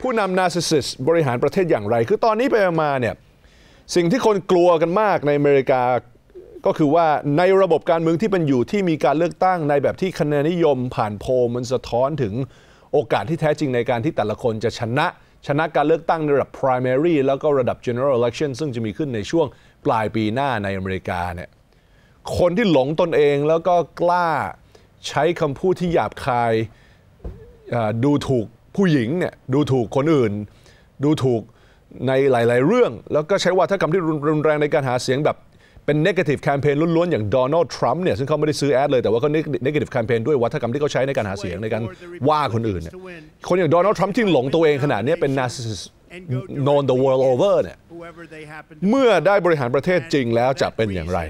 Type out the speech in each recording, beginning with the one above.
ผู้นำนาซิสิสบริหารประเทศอย่างไร คือตอนนี้ไปมาเนี่ยสิ่งที่คนกลัวกันมากในอเมริกาก็คือว่าในระบบการเมืองที่เป็นอยู่ที่มีการเลือกตั้งในแบบที่คะแนนนิยม ผ่านโพลมันสะท้อนถึงโอกาสที่แท้จริงในการที่แต่ละคนจะชนะชนะการเลือกตั้งในระดับ primary แล้วก็ระดับ general election ซึ่งจะมีขึ้นในช่วงปลายปีหน้าในอเมริกาเนี่ยคนที่หลงตนเองแล้วก็กล้าใช้คำพูดที่หยาบคายดูถูกผู้หญิงเนี่ยดูถูกคนอื่นดูถูกในหลายๆเรื่อง แล้วก็ใช้วาทกรรมที่รุนแรงในการหาเสียงแบบ เป็นเนกาทีฟแคมเปญล้วนๆ อย่างโดนัลด์ทรัมป์เนี่ยซึ่งเขาไม่ได้ซื้อแอดเลย แต่ว่าเขาเนกาทีฟแคมเปญด้วยวัฒกรรมที่เขาใช้ในการหาเสียงในการว่าคนอื่นเนี่ยคนอย่างโดนัลด์ทรัมป์ที่หลงตัวเองขนาดนี้ เป็นนาซิส s นนเดอะเวิลด์โอเวอร์เนี่ยเมื่อได้บริหารประเทศจริงแล้วจะเป็นอย่างไร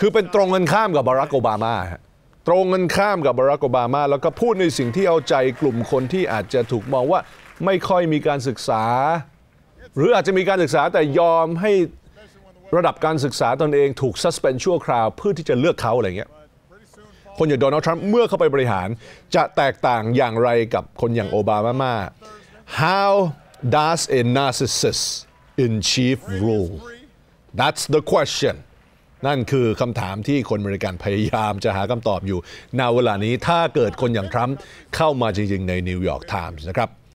คือเป็นตรงกันข้ามกับบารักโอบามาฮะตรงกันข้ามกับบารักโอบามา แล้วก็พูดในสิ่งที่เอาใจกลุ่มคนที่อาจจะถูกมองว่าไม่ค่อยมีการศึกษา หรืออาจจะมีการศึกษาแต่ยอมให้ระดับการศึกษาตนเอง ถูกซัสเปนชั่วคราวเพื่อที่จะเลือกเขาอะไรเงี้ยคนอย่างโดนัลด์ทรัมป์เมื่อเข้าไปบริหารจะแตกต่างอย่างไรกับคนอย่างโอบามา How does a narcissist in chief rule? That's the question. นั่นคือคำถามที่คนบริการพยายามจะหาคำตอบอยู่ในเวลานี้ถ้าเกิดคนอย่างทรัมป์เข้ามาจริงๆ ในนิวยอร์กไทมส์นะครับ